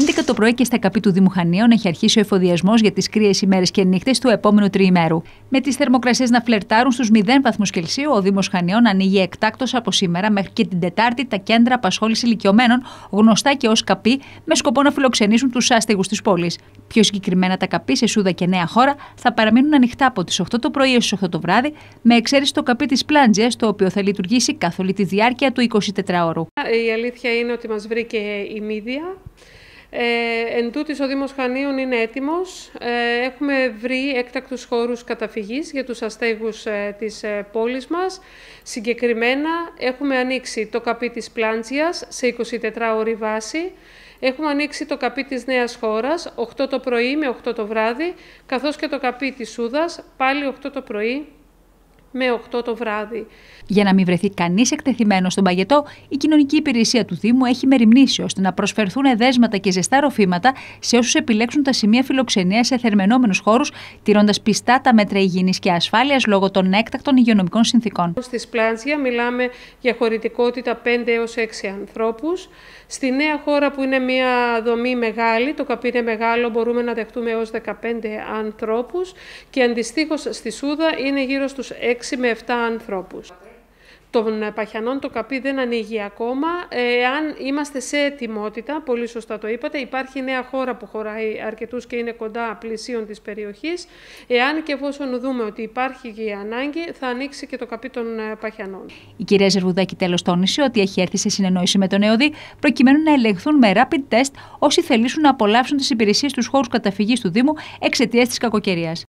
11 το πρωί και στα καπί του Δήμου Χανίων έχει αρχίσει ο εφοδιασμός για τις κρύες ημέρες και νύχτες του επόμενου τριημέρου. Με τις θερμοκρασίες να φλερτάρουν στους 0 βαθμούς Κελσίου, ο Δήμος Χανίων ανοίγει εκτάκτο από σήμερα μέχρι και την Τετάρτη τα κέντρα απασχόληση ηλικιωμένων, γνωστά και ως καπί, με σκοπό να φιλοξενήσουν τους άστεγους της πόλης. Πιο συγκεκριμένα τα καπί σε Σούδα και Νέα Χώρα θα παραμείνουν ανοιχτά από τις 8 το πρωί έως τις 8 το βράδυ, με εξαίρεση το καπί της Πλάντζες, το οποίο θα λειτουργήσει καθ' όλη τη διάρκεια του 24ωρου. Η αλήθεια είναι ότι μας βρήκε η μίδια ε, εν τούτης, ο Δήμος Χανίων είναι έτοιμος. Ε, έχουμε βρει έκτακτους χώρους καταφυγής για τους αστέγους ε, της ε, πόλης μας. Συγκεκριμένα, έχουμε ανοίξει το καπί της Πλάντζιας σε 24 ώρη βάση. Έχουμε ανοίξει το καπί της Νέας Χώρας, 8 το πρωί με 8 το βράδυ, καθώς και το καπί της Σούδας, πάλι 8 το πρωί με 8 το βράδυ. Για να μην βρεθεί κανείς εκτεθειμένος στον παγετό, η κοινωνική υπηρεσία του Δήμου έχει μεριμνήσει ώστε να προσφερθούν εδέσματα και ζεστά ροφήματα σε όσους επιλέξουν τα σημεία φιλοξενία σε θερμενόμενους χώρους, τηρώντας πιστά τα μέτρα υγιεινής και ασφάλειας λόγω των έκτακτων υγειονομικών συνθήκων. Στη Σπλάντζια μιλάμε για χωρητικότητα 5 έω 6 ανθρώπους. Στη νέα χώρα που είναι μια δομή μεγάλη, το καπί μεγάλο, μπορούμε να δεχτούμε έως 15 ανθρώπους και αντιστοίχως στη Σούδα είναι γύρω στους 6 με 7 ανθρώπους. Των ε, παχιανών το καπί δεν ανοίγει ακόμα. Εάν είμαστε σε ετοιμότητα, πολύ σωστά το είπατε, υπάρχει νέα χώρα που χωράει αρκετούς και είναι κοντά πλησίων της περιοχής. Εάν και εφόσον δούμε ότι υπάρχει η ανάγκη, θα ανοίξει και το καπί των ε, παχιανών. Η κυρία Ζερβουδάκη τέλος τόνισε ότι έχει έρθει σε συνεννόηση με τον ΕΟΔΗ προκειμένου να ελεγχθούν με rapid test όσοι θελήσουν να απολαύσουν τις υπηρεσίες τους χώρους καταφυγής του Δήμου εξαιτίας της κακοκαιρίας.